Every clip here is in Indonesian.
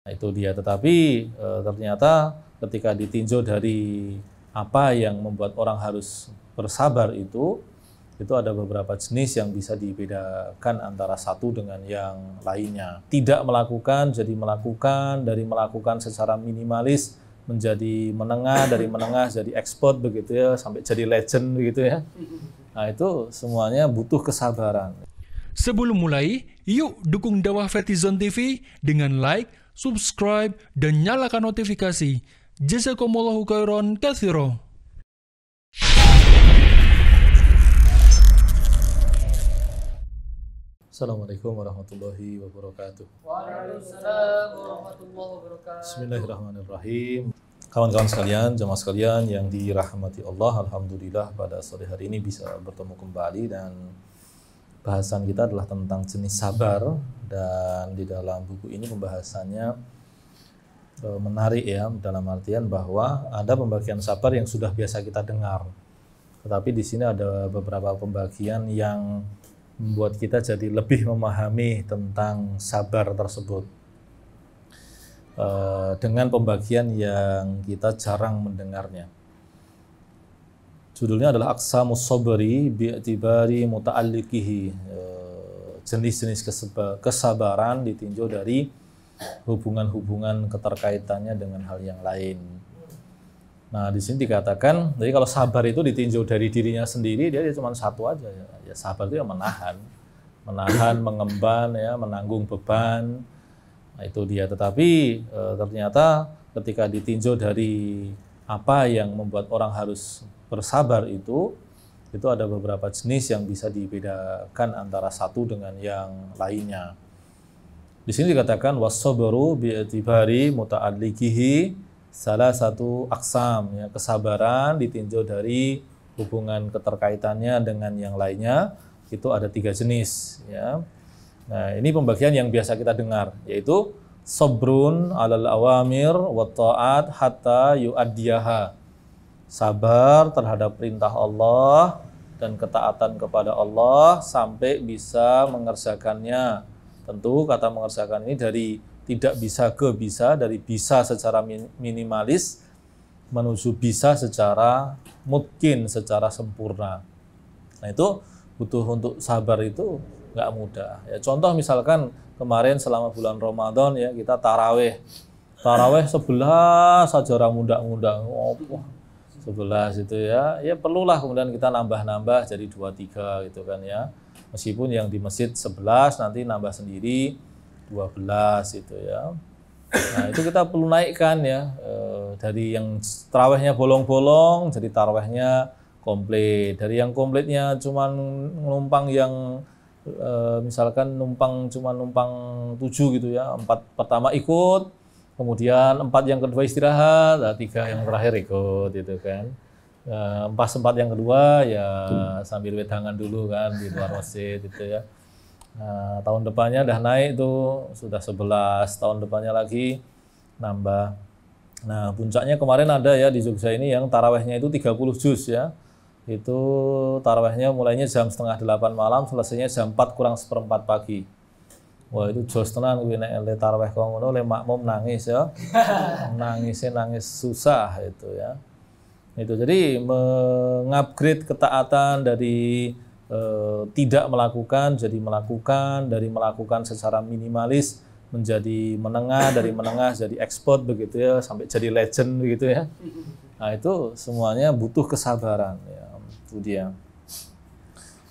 Nah, itu dia. Tetapi e, ternyata ketika ditinjau dari apa yang membuat orang harus bersabar itu, itu ada beberapa jenis yang bisa dibedakan antara satu dengan yang lainnya. Tidak melakukan jadi melakukan, dari melakukan secara minimalis menjadi menengah, dari menengah jadi ekspor begitu ya, sampai jadi legend begitu ya. Nah itu semuanya butuh kesabaran. Sebelum mulai, yuk dukung dakwah Vertizon TV dengan like, subscribe, dan nyalakan notifikasi. Jazakumullahu khairan kathiro. Assalamualaikum warahmatullahi wabarakatuh. Waalaikumsalam warahmatullahi wabarakatuh. Bismillahirrahmanirrahim. Kawan-kawan sekalian, jemaah sekalian yang dirahmati Allah, alhamdulillah pada sore hari ini bisa bertemu kembali dan bahasan kita adalah tentang jenis sabar dan di dalam buku ini pembahasannya e, menarik ya dalam artian bahwa ada pembagian sabar yang sudah biasa kita dengar. Tetapi di sini ada beberapa pembagian yang membuat kita jadi lebih memahami tentang sabar tersebut. E, dengan pembagian yang kita jarang mendengarnya. Judulnya adalah Aksamus Sabri bi'tibari muta'alliqihi. Eh, jenis-jenis kesabaran ditinjau dari hubungan-hubungan keterkaitannya dengan hal yang lain. Nah, di sini dikatakan, jadi kalau sabar itu ditinjau dari dirinya sendiri, dia ya cuma satu aja ya. ya sabar itu yang menahan, menahan, mengemban ya, menanggung beban. Nah, itu dia. Tetapi e, ternyata ketika ditinjau dari apa yang membuat orang harus bersabar itu itu ada beberapa jenis yang bisa dibedakan antara satu dengan yang lainnya. Di sini dikatakan wasobru bi'tibari muta'alliqihi salah satu aksam ya kesabaran ditinjau dari hubungan keterkaitannya dengan yang lainnya itu ada tiga jenis ya. Nah, ini pembagian yang biasa kita dengar yaitu sobrun alal awamir wa ta'at hatta yu'addiyaha sabar terhadap perintah Allah dan ketaatan kepada Allah sampai bisa mengerjakannya. Tentu kata mengerjakan ini dari tidak bisa ke bisa, dari bisa secara minimalis menuju bisa secara mungkin, secara sempurna. Nah itu butuh untuk sabar itu nggak mudah. Ya, contoh misalkan kemarin selama bulan Ramadan ya kita taraweh. Taraweh sebelah saja orang muda-muda. Oh, 11 itu ya. Ya perlulah kemudian kita nambah-nambah jadi 23 gitu kan ya. Meskipun yang di masjid 11 nanti nambah sendiri 12 itu ya. Nah, itu kita perlu naikkan ya e, dari yang tarawehnya bolong-bolong jadi tarawehnya komplit. Dari yang komplitnya cuma numpang yang e, misalkan numpang cuma numpang 7 gitu ya. Empat pertama ikut, kemudian empat yang kedua istirahat, nah, tiga yang terakhir ikut gitu kan. Ah, empat sempat yang kedua ya sambil wedangan dulu kan di luar masjid gitu ya. Nah, tahun depannya udah naik tuh sudah sebelas. tahun depannya lagi nambah. Nah, puncaknya kemarin ada ya di Jogja ini yang tarawehnya itu 30 juz ya. Itu tarawehnya mulainya jam setengah delapan malam, selesainya jam empat kurang seperempat pagi Wah itu jos tenan kuwi nek le tarweh kok ngono le makmum nangis ya. Nangisnya nangis susah itu ya. Itu jadi mengupgrade ketaatan dari e, tidak melakukan jadi melakukan, dari melakukan secara minimalis menjadi menengah, dari menengah jadi ekspor begitu ya sampai jadi legend begitu ya. Nah itu semuanya butuh kesabaran ya. Itu dia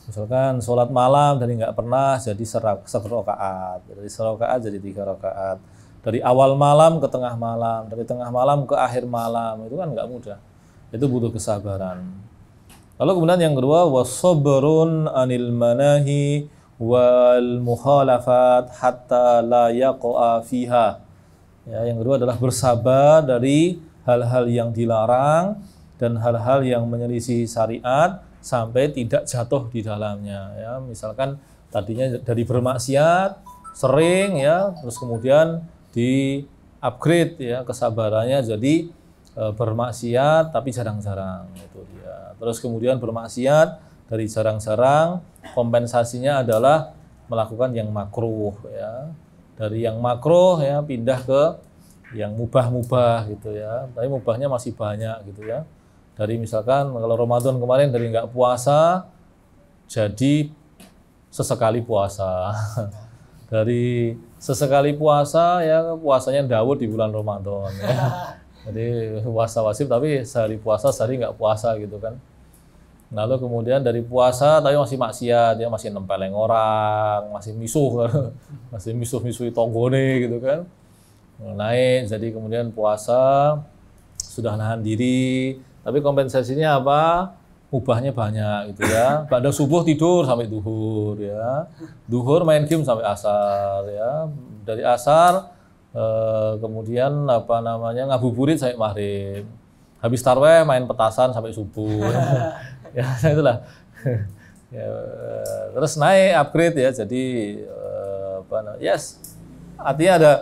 misalkan sholat malam dari nggak pernah jadi serak serokaat dari serokaat jadi tiga rokaat dari awal malam ke tengah malam dari tengah malam ke akhir malam itu kan nggak mudah itu butuh kesabaran lalu kemudian yang kedua wasoberun anil manahi wal muhalafat hatta la yaqa fiha ya yang kedua adalah bersabar dari hal-hal yang dilarang dan hal-hal yang menyelisih syariat sampai tidak jatuh di dalamnya ya misalkan tadinya dari bermaksiat sering ya terus kemudian di upgrade ya kesabarannya jadi e, bermaksiat tapi jarang-jarang itu dia ya. terus kemudian bermaksiat dari jarang-jarang kompensasinya adalah melakukan yang makruh ya dari yang makruh ya pindah ke yang mubah-mubah gitu ya tapi mubahnya masih banyak gitu ya dari misalkan kalau Ramadan kemarin dari nggak puasa jadi sesekali puasa dari sesekali puasa ya puasanya Dawud di bulan Ramadan ya. jadi puasa wasif tapi sehari puasa sehari nggak puasa gitu kan lalu kemudian dari puasa tapi masih maksiat ya, masih nempeleng orang masih misuh kan. masih misuh misuh tonggone gitu kan naik jadi kemudian puasa sudah nahan diri tapi kompensasinya apa? Ubahnya banyak gitu ya. Pada subuh tidur sampai duhur ya. Duhur main game sampai asar ya. Dari asar eh, kemudian apa namanya ngabuburit sampai maghrib. Habis tarweh main petasan sampai subuh. ya, itulah. ya, terus naik upgrade ya. Jadi eh, apa namanya? Yes. Artinya ada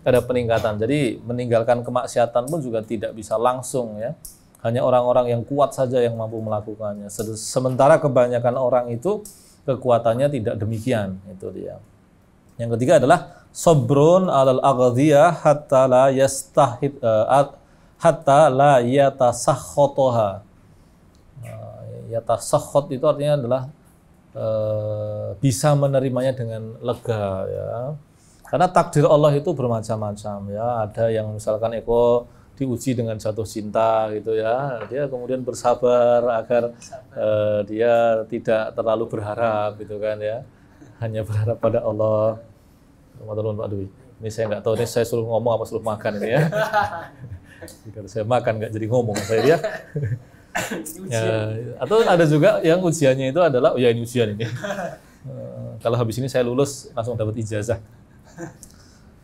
ada peningkatan. Jadi meninggalkan kemaksiatan pun juga tidak bisa langsung ya. Hanya orang-orang yang kuat saja yang mampu melakukannya. Sementara kebanyakan orang itu kekuatannya tidak demikian. Itu dia. Yang ketiga adalah sobron alal aghdiyah hatta la yastahid eh, hatta la yatasakhotoha. yata eh, yatasakhot itu artinya adalah eh, bisa menerimanya dengan lega ya. Karena takdir Allah itu bermacam-macam ya. Ada yang misalkan ekor diuji dengan satu cinta gitu ya dia kemudian bersabar agar bersabar. Uh, dia tidak terlalu berharap gitu kan ya hanya berharap pada Allah Pak Dwi ini saya nggak tahu ini saya suruh ngomong apa suruh makan ini ya jika saya makan nggak jadi ngomong saya dia ya, atau ada juga yang ujiannya itu adalah oh ya ini ujian ini uh, kalau habis ini saya lulus langsung dapat ijazah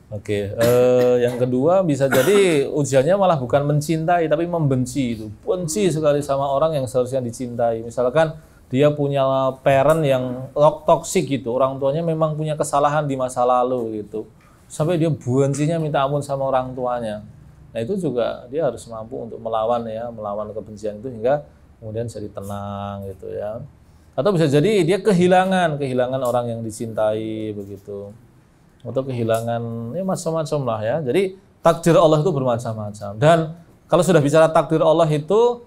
Oke, okay. uh, eh, yang kedua bisa jadi ujiannya malah bukan mencintai tapi membenci itu. Benci sekali sama orang yang seharusnya dicintai. Misalkan dia punya parent yang toxic gitu, orang tuanya memang punya kesalahan di masa lalu gitu. Sampai dia bencinya minta ampun sama orang tuanya. Nah, itu juga dia harus mampu untuk melawan ya, melawan kebencian itu hingga kemudian jadi tenang gitu ya. Atau bisa jadi dia kehilangan, kehilangan orang yang dicintai begitu atau kehilangan ya macam-macam lah ya. Jadi takdir Allah itu bermacam-macam dan kalau sudah bicara takdir Allah itu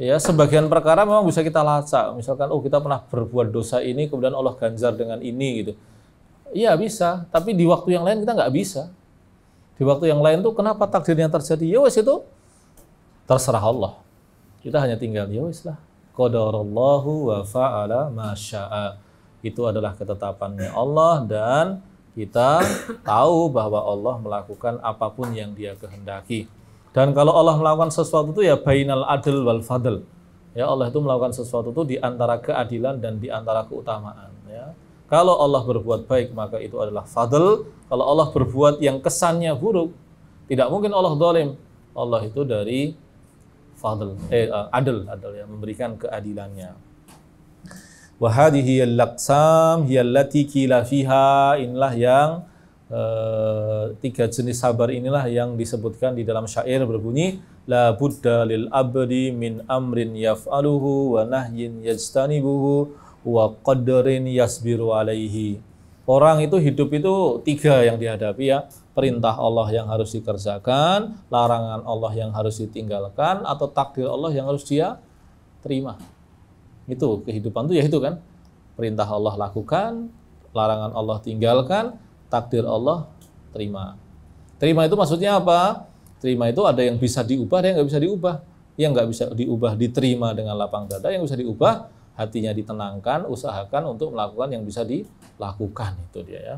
ya sebagian perkara memang bisa kita lacak. Misalkan oh kita pernah berbuat dosa ini kemudian Allah ganjar dengan ini gitu. Iya bisa, tapi di waktu yang lain kita nggak bisa. Di waktu yang lain tuh kenapa takdirnya terjadi? Ya wes itu terserah Allah. Kita hanya tinggal ya wes lah. Qadarallahu wa fa'ala masya'a. Itu adalah ketetapannya Allah dan kita tahu bahwa Allah melakukan apapun yang Dia kehendaki. Dan kalau Allah melakukan sesuatu itu ya bainal adl wal fadl. Ya Allah itu melakukan sesuatu itu di antara keadilan dan di antara keutamaan. Ya. Kalau Allah berbuat baik maka itu adalah fadl. Kalau Allah berbuat yang kesannya buruk, tidak mungkin Allah dolim. Allah itu dari fadl, eh, adl, adl ya, memberikan keadilannya wa hadhihi al laksam hiyallati kila fiha inilah yang e, tiga jenis sabar inilah yang disebutkan di dalam syair berbunyi la budda lil abdi min amrin yaf'aluhu wa nahyin yajtanibuhu wa qadarin yasbiru alaihi orang itu hidup itu tiga yang dihadapi ya perintah Allah yang harus dikerjakan larangan Allah yang harus ditinggalkan atau takdir Allah yang harus dia terima itu kehidupan itu ya itu kan. Perintah Allah lakukan, larangan Allah tinggalkan, takdir Allah terima. Terima itu maksudnya apa? Terima itu ada yang bisa diubah, ada yang nggak bisa diubah. Yang nggak bisa diubah diterima dengan lapang dada, yang bisa diubah hatinya ditenangkan, usahakan untuk melakukan yang bisa dilakukan itu dia ya.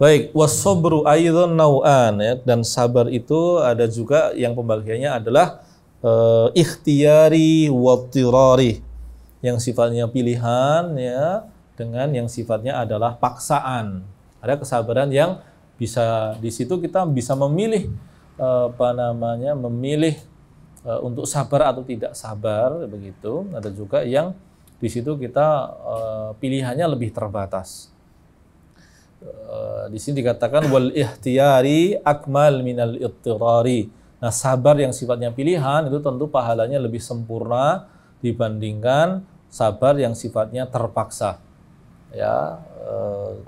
Baik, wasobru aidon nau'an ya. dan sabar itu ada juga yang pembagiannya adalah uh, ikhtiari wattirari yang sifatnya pilihan ya dengan yang sifatnya adalah paksaan. Ada kesabaran yang bisa di situ kita bisa memilih uh, apa namanya memilih uh, untuk sabar atau tidak sabar begitu. Ada juga yang di situ kita uh, pilihannya lebih terbatas. Uh, di sini dikatakan wal ikhtiyari akmal minal ittirari Nah, sabar yang sifatnya pilihan itu tentu pahalanya lebih sempurna dibandingkan sabar yang sifatnya terpaksa. Ya, e,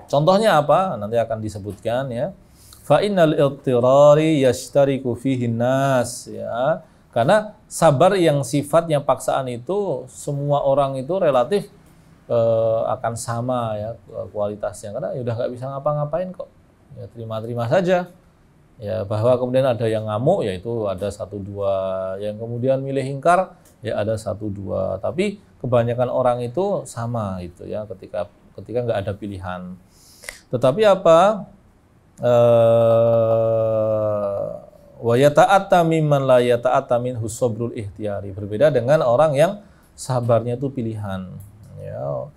contohnya apa? Nanti akan disebutkan ya. Fa innal iqtirari yashtariku fihi nas ya. Karena sabar yang sifatnya paksaan itu semua orang itu relatif e, akan sama ya kualitasnya karena ya udah nggak bisa ngapa-ngapain kok. Ya terima-terima saja ya bahwa kemudian ada yang ngamuk yaitu ada satu dua yang kemudian milih ingkar ya ada satu dua tapi kebanyakan orang itu sama gitu ya ketika ketika nggak ada pilihan tetapi apa eh, wayataat yata'atta mimman la min husobrul ihtiyari berbeda dengan orang yang sabarnya itu pilihan ya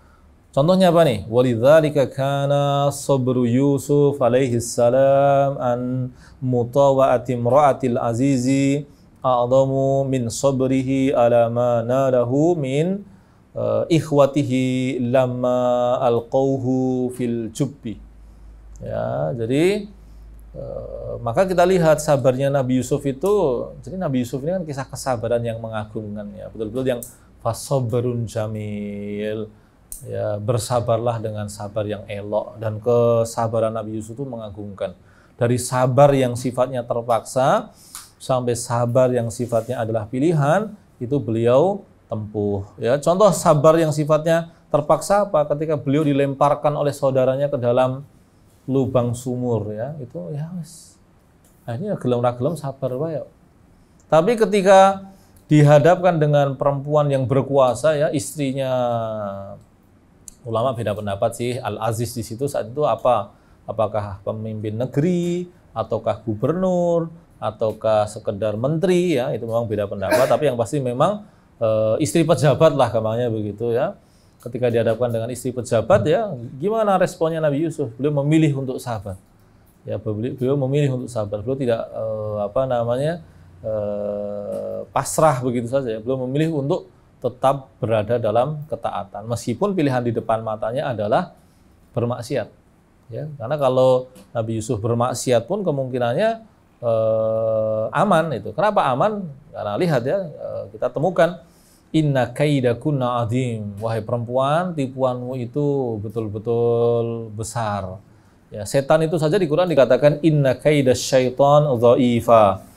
Contohnya apa nih? Walidzalika kana sabru Yusuf alaihi salam an mutawa'ati imra'atil azizi a'zamu min sabrihi ala ma nalahu min uh, ikhwatihi lamma alqauhu fil jubbi. Ya, jadi uh, maka kita lihat sabarnya Nabi Yusuf itu, jadi Nabi Yusuf ini kan kisah kesabaran yang mengagumkan ya, betul-betul yang fasabrun jamil ya bersabarlah dengan sabar yang elok dan kesabaran Nabi Yusuf itu mengagumkan dari sabar yang sifatnya terpaksa sampai sabar yang sifatnya adalah pilihan itu beliau tempuh ya contoh sabar yang sifatnya terpaksa apa ketika beliau dilemparkan oleh saudaranya ke dalam lubang sumur ya itu ya wes akhirnya ya gelem gelem sabar wae ya. tapi ketika dihadapkan dengan perempuan yang berkuasa ya istrinya ulama beda pendapat sih Al Aziz di situ saat itu apa? Apakah pemimpin negeri ataukah gubernur ataukah sekedar menteri ya itu memang beda pendapat tapi yang pasti memang e, istri pejabat lah kamarnya begitu ya. Ketika dihadapkan dengan istri pejabat ya gimana responnya Nabi Yusuf? Beliau memilih untuk sahabat. Ya beliau memilih untuk sabar Beliau tidak e, apa namanya? E, pasrah begitu saja. Beliau memilih untuk tetap berada dalam ketaatan meskipun pilihan di depan matanya adalah bermaksiat ya karena kalau Nabi Yusuf bermaksiat pun kemungkinannya eh, aman itu kenapa aman karena lihat ya eh, kita temukan inna kaidakunna adim wahai perempuan tipuanmu itu betul-betul besar ya setan itu saja di Quran dikatakan inna kaidasyaiton dhaifa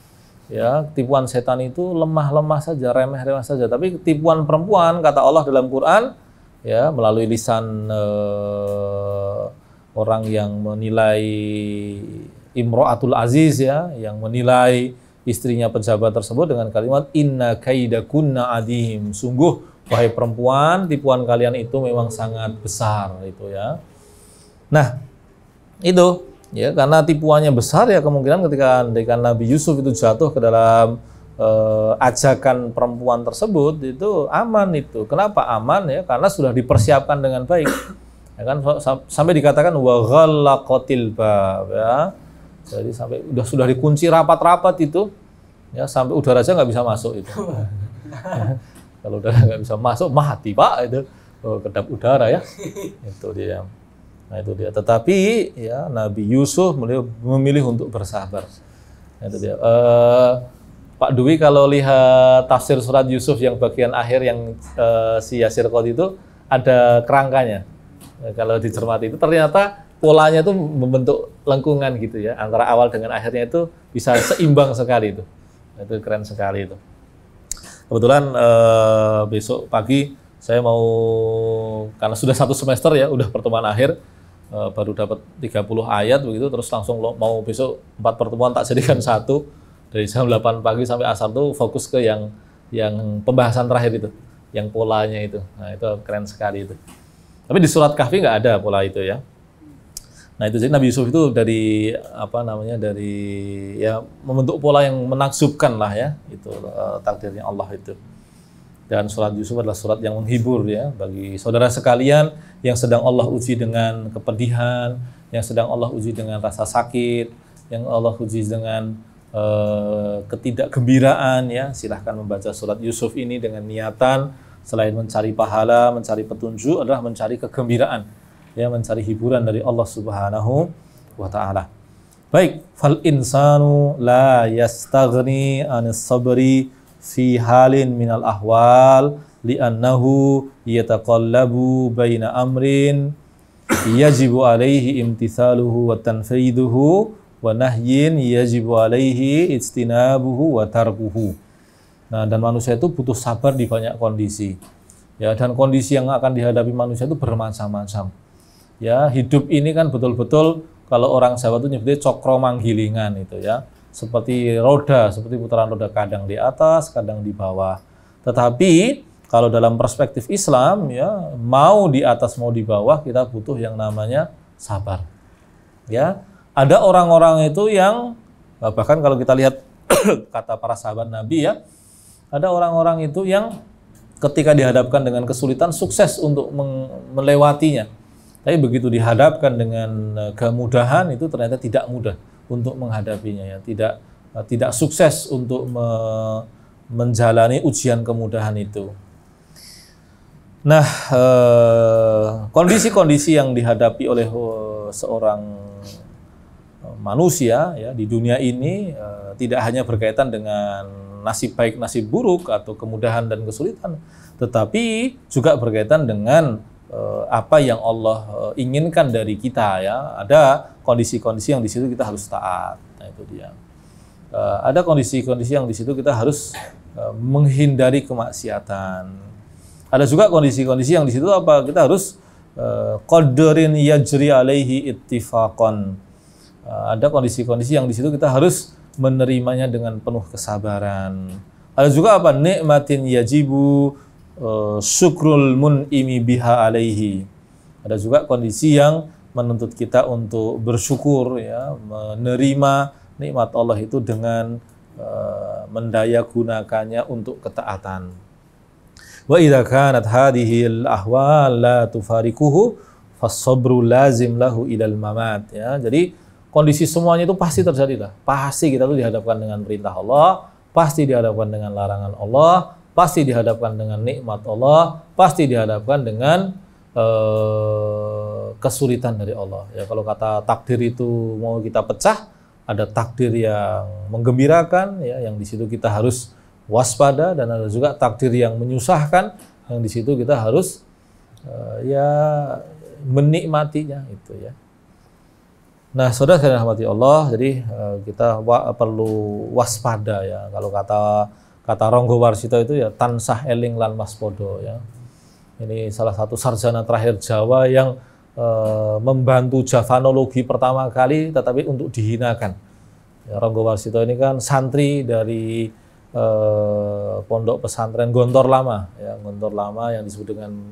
ya tipuan setan itu lemah-lemah saja remeh-remeh saja tapi tipuan perempuan kata Allah dalam Quran ya melalui lisan eh, orang yang menilai imro'atul aziz ya yang menilai istrinya pejabat tersebut dengan kalimat inna kaidakunna adhim sungguh wahai perempuan tipuan kalian itu memang sangat besar itu ya nah itu Ya, karena tipuannya besar ya kemungkinan ketika kan Nabi Yusuf itu jatuh ke dalam eh, ajakan perempuan tersebut itu aman itu. Kenapa aman ya? Karena sudah dipersiapkan dengan baik. Ya kan sampai dikatakan wa bab ya. Jadi sampai udah sudah dikunci rapat-rapat itu ya sampai udara aja nggak bisa masuk itu. Kalau udara nggak bisa masuk mati pak itu oh, kedap udara ya. itu dia. Nah itu dia. Tetapi ya Nabi Yusuf memilih untuk bersabar. Nah, itu dia. Uh, Pak Dwi kalau lihat tafsir surat Yusuf yang bagian akhir yang uh, si Yasir Qod itu ada kerangkanya. Nah, kalau dicermati itu ternyata polanya itu membentuk lengkungan gitu ya antara awal dengan akhirnya itu bisa seimbang sekali itu. Nah, itu keren sekali itu. Kebetulan uh, besok pagi saya mau karena sudah satu semester ya udah pertemuan akhir Eh, baru dapat 30 ayat begitu terus langsung mau besok empat pertemuan tak jadikan satu dari jam 8 pagi sampai asar tuh fokus ke yang yang pembahasan terakhir itu yang polanya itu nah itu keren sekali itu tapi di surat kahfi nggak ada pola itu ya nah itu jadi Nabi Yusuf itu dari apa namanya dari ya membentuk pola yang menakjubkan lah ya itu uh, takdirnya Allah itu dan surat Yusuf adalah surat yang menghibur ya bagi saudara sekalian yang sedang Allah uji dengan kepedihan, yang sedang Allah uji dengan rasa sakit, yang Allah uji dengan uh, ketidakgembiraan ya silahkan membaca surat Yusuf ini dengan niatan selain mencari pahala, mencari petunjuk adalah mencari kegembiraan ya mencari hiburan dari Allah Subhanahu wa taala. Baik, fal insanu la yastaghni anis sabri fi halin minal ahwal li'annahu yataqallabu baina amrin yajibu alaihi imtithaluhu wa tanfiduhu wa nahyin yajibu alaihi ijtinabuhu wa tarkuhu. Nah, dan manusia itu butuh sabar di banyak kondisi. Ya, dan kondisi yang akan dihadapi manusia itu bermacam-macam. Ya, hidup ini kan betul-betul kalau orang Jawa itu nyebutnya cokro manggilingan itu ya seperti roda, seperti putaran roda kadang di atas, kadang di bawah. Tetapi kalau dalam perspektif Islam ya mau di atas mau di bawah kita butuh yang namanya sabar. Ya, ada orang-orang itu yang nah, bahkan kalau kita lihat kata para sahabat Nabi ya, ada orang-orang itu yang ketika dihadapkan dengan kesulitan sukses untuk melewatinya. Tapi begitu dihadapkan dengan eh, kemudahan itu ternyata tidak mudah untuk menghadapinya ya tidak eh, tidak sukses untuk me, menjalani ujian kemudahan itu. Nah, eh, kondisi-kondisi yang dihadapi oleh eh, seorang manusia ya di dunia ini tidak hanya berkaitan dengan nasib baik, nasib buruk atau kemudahan dan kesulitan, tetapi juga berkaitan dengan Eh, apa yang Allah eh, inginkan dari kita ya. Ada kondisi-kondisi yang di situ kita harus taat. Nah, itu dia. Eh, ada kondisi-kondisi yang di situ kita harus menghindari kemaksiatan. Ada juga kondisi-kondisi yang di situ apa kita harus qadarin yajri alaihi ittifaqan. Ada kondisi-kondisi yang di situ kita harus menerimanya dengan penuh kesabaran. Ada juga apa nikmatin yajibu Syukrul eh, syukrul mun'imi biha alaihi. Ada juga kondisi yang menuntut kita untuk bersyukur ya, menerima nikmat Allah itu dengan uh, eh, mendaya gunakannya untuk ketaatan. Wa idza kanat hadhihi al-ahwal la tufarikuhu fasabru lazim lahu ilal mamat ya. Jadi kondisi semuanya itu pasti terjadi lah. Pasti kita tuh dihadapkan dengan perintah Allah, pasti dihadapkan dengan larangan Allah, pasti dihadapkan dengan nikmat Allah, pasti dihadapkan dengan uh, kesulitan dari Allah. Ya kalau kata takdir itu mau kita pecah, ada takdir yang menggembirakan ya yang di situ kita harus waspada dan ada juga takdir yang menyusahkan yang di situ kita harus uh, ya menikmatinya itu ya. Nah, saudara saudara rahmati Allah, jadi eh, kita perlu waspada ya. Kalau kata Kata Ronggo Warsito itu ya tansah eling lan waspodo ya. Ini salah satu sarjana terakhir Jawa yang e, membantu javanologi pertama kali tetapi untuk dihinakan. Ya, Ronggo Warsito ini kan santri dari e, pondok pesantren Gontor Lama ya, Gontor Lama yang disebut dengan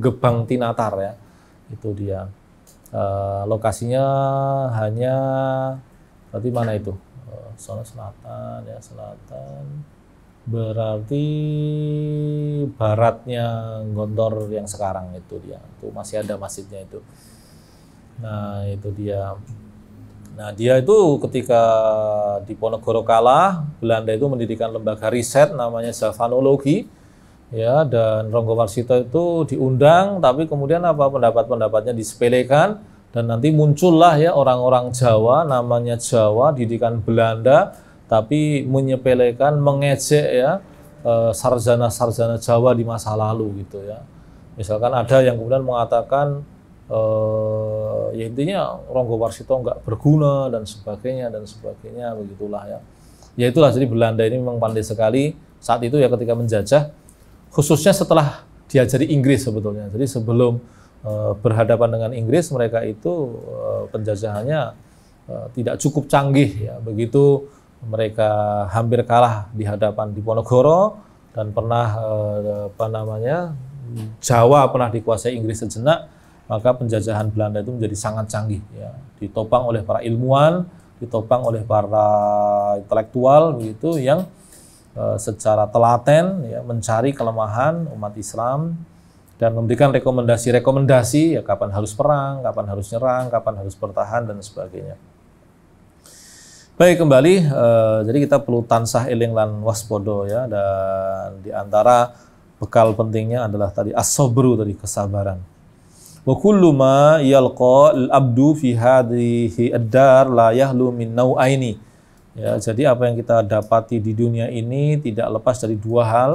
Gebang Tinatar ya. Itu dia. E, lokasinya hanya berarti mana itu? Solo selatan ya selatan Berarti baratnya Gontor yang sekarang itu dia. Itu masih ada masjidnya itu. Nah, itu dia. Nah, dia itu ketika di Ponegoro kalah, Belanda itu mendirikan lembaga riset namanya Javanologi. Ya, dan Ronggo Warsito itu diundang, tapi kemudian apa pendapat-pendapatnya disepelekan dan nanti muncullah ya orang-orang Jawa namanya Jawa didikan Belanda tapi menyepelekan, mengejek ya eh, sarjana-sarjana Jawa di masa lalu gitu ya. Misalkan ada yang kemudian mengatakan e, ya intinya Ronggo Warsito nggak berguna dan sebagainya dan sebagainya begitulah ya. Ya itulah jadi Belanda ini memang pandai sekali saat itu ya ketika menjajah khususnya setelah diajari Inggris sebetulnya. Jadi sebelum e, berhadapan dengan Inggris mereka itu e, penjajahannya e, tidak cukup canggih ya. Begitu mereka hampir kalah di hadapan Diponegoro dan pernah eh, apa namanya Jawa pernah dikuasai Inggris sejenak maka penjajahan Belanda itu menjadi sangat canggih ya ditopang oleh para ilmuwan ditopang oleh para intelektual begitu yang eh, secara telaten ya mencari kelemahan umat Islam dan memberikan rekomendasi-rekomendasi ya kapan harus perang, kapan harus nyerang, kapan harus bertahan dan sebagainya. Baik kembali, uh, jadi kita perlu tansah iling lan waspodo ya dan diantara bekal pentingnya adalah tadi asobru tadi kesabaran. Wa kullu ma yalqa al-abdu fi hadhihi ad-dar la yahlu min nau'aini. Ya, jadi apa yang kita dapati di dunia ini tidak lepas dari dua hal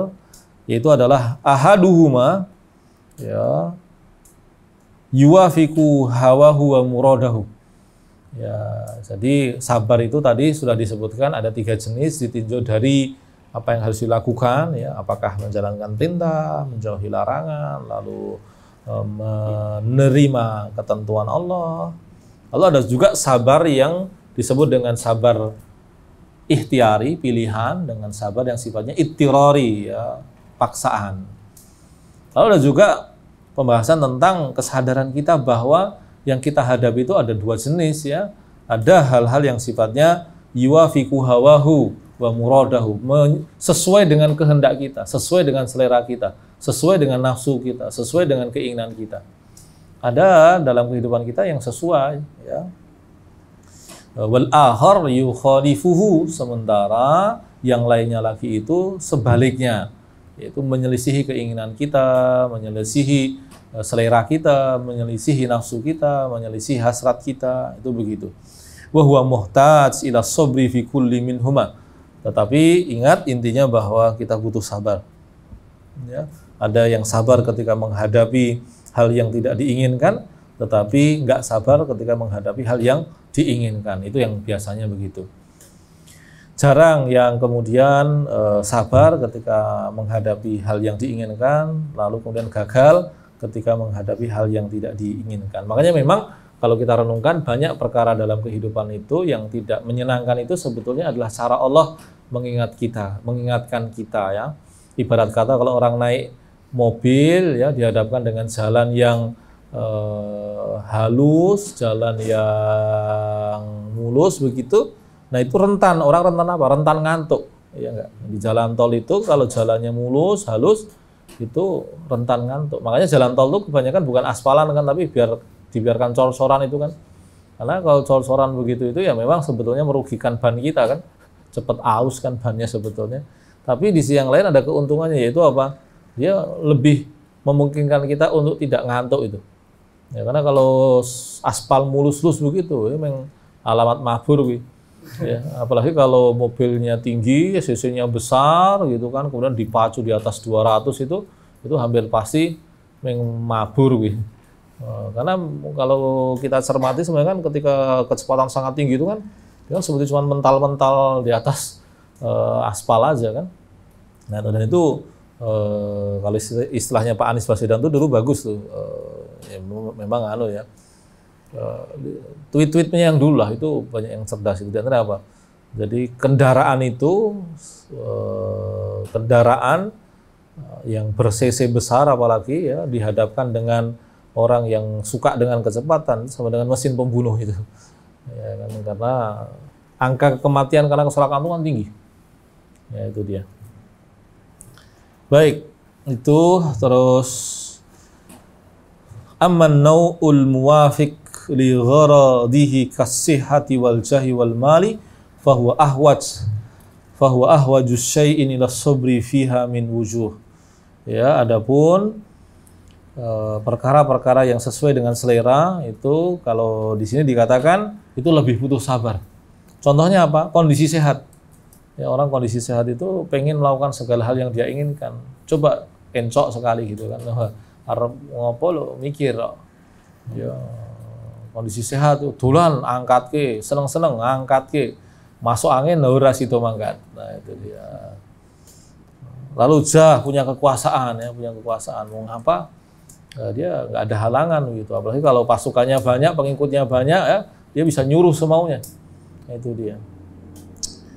yaitu adalah ahaduhuma ya yuwafiku hawahu wa muradahu Ya, jadi sabar itu tadi sudah disebutkan ada tiga jenis ditinjau dari apa yang harus dilakukan ya, apakah menjalankan tinta menjauhi larangan, lalu e, menerima ketentuan Allah. Lalu ada juga sabar yang disebut dengan sabar ikhtiari, pilihan dengan sabar yang sifatnya ittirori ya, paksaan. Lalu ada juga pembahasan tentang kesadaran kita bahwa yang kita hadapi itu ada dua jenis ya. Ada hal-hal yang sifatnya yuwafiku hawahu wa muradahu, sesuai dengan kehendak kita, sesuai dengan selera kita, sesuai dengan nafsu kita, sesuai dengan keinginan kita. Ada dalam kehidupan kita yang sesuai ya. Wal ahar yukhalifuhu sementara yang lainnya lagi itu sebaliknya yaitu menyelisihi keinginan kita, menyelisihi Eh, selera kita, menyelisihi nafsu kita, menyelisihi hasrat kita, itu begitu. Wa huwa muhtaj ila sabri fi kulli minhuma. Tetapi ingat intinya bahwa kita butuh sabar. Ya, ada yang sabar ketika menghadapi hal yang tidak diinginkan, tetapi nggak sabar ketika menghadapi hal yang diinginkan. Itu yang biasanya begitu. Jarang yang kemudian e, sabar ketika menghadapi hal yang diinginkan, lalu kemudian gagal, ketika menghadapi hal yang tidak diinginkan. Makanya memang kalau kita renungkan banyak perkara dalam kehidupan itu yang tidak menyenangkan itu sebetulnya adalah cara Allah mengingat kita, mengingatkan kita ya. Ibarat kata kalau orang naik mobil ya dihadapkan dengan jalan yang eh, halus, jalan yang mulus begitu. Nah, itu rentan orang rentan apa? Rentan ngantuk. Ya enggak? Di jalan tol itu kalau jalannya mulus, halus, itu rentan ngantuk. Makanya jalan tol itu kebanyakan bukan aspalan kan, tapi biar dibiarkan cor-coran itu kan. Karena kalau cor-coran begitu itu ya memang sebetulnya merugikan ban kita kan. Cepat aus kan bannya sebetulnya. Tapi di sisi yang lain ada keuntungannya yaitu apa? Dia lebih memungkinkan kita untuk tidak ngantuk itu. Ya karena kalau aspal mulus-lus begitu, ini ya, memang alamat mabur gitu ya, apalagi kalau mobilnya tinggi, CC-nya besar gitu kan, kemudian dipacu di atas 200 itu itu hampir pasti mengmabur, gitu. Eh, karena kalau kita cermati sebenarnya kan ketika kecepatan sangat tinggi itu kan dia kan seperti cuma mental-mental di atas uh, aspal aja kan. Nah, dan itu uh, kalau istilahnya Pak Anies Baswedan itu dulu bagus tuh. Uh, ya, memang anu ya Eh, tweet-tweetnya yang dulu lah itu banyak yang cerdas itu. Dan apa? Jadi kendaraan itu eh, kendaraan eh, yang bersese besar apalagi ya dihadapkan dengan orang yang suka dengan kecepatan sama dengan mesin pembunuh itu. Ya, kan? Karena angka kematian karena kecelakaan itu kan tinggi. Ya itu dia. Baik, itu terus amman nau'ul muwafiq li gharadihi kasihati wal jahi wal mali fahuwa ahwaj fahuwa ahwaju syai'in ila sabri fiha min wujuh ya adapun eh, perkara-perkara yang sesuai dengan selera itu kalau di sini dikatakan itu lebih butuh sabar. Contohnya apa? Kondisi sehat. Ya, orang kondisi sehat itu pengen melakukan segala hal yang dia inginkan. Coba encok sekali gitu kan. Arab ngopo lo mikir. Ya, kondisi sehat tuh dolan angkat ke seneng seneng angkat ke masuk angin ora itu mangkat nah itu dia lalu jah punya kekuasaan ya punya kekuasaan mau ngapa nah, dia nggak ada halangan gitu apalagi kalau pasukannya banyak pengikutnya banyak ya dia bisa nyuruh semaunya nah, itu dia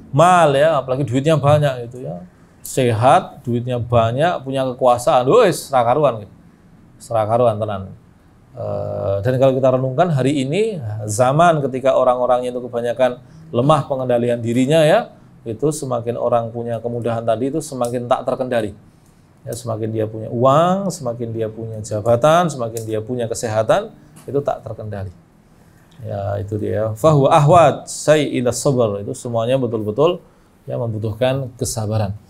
mal ya apalagi duitnya banyak gitu ya sehat duitnya banyak punya kekuasaan wes serakaruan gitu serakaruan tenan Eh, dan kalau kita renungkan hari ini zaman ketika orang-orangnya itu kebanyakan lemah pengendalian dirinya ya itu semakin orang punya kemudahan tadi itu semakin tak terkendali ya semakin dia punya uang semakin dia punya jabatan semakin dia punya kesehatan itu tak terkendali ya itu dia ya. fahu ahwat saya ila sabar itu semuanya betul-betul yang membutuhkan kesabaran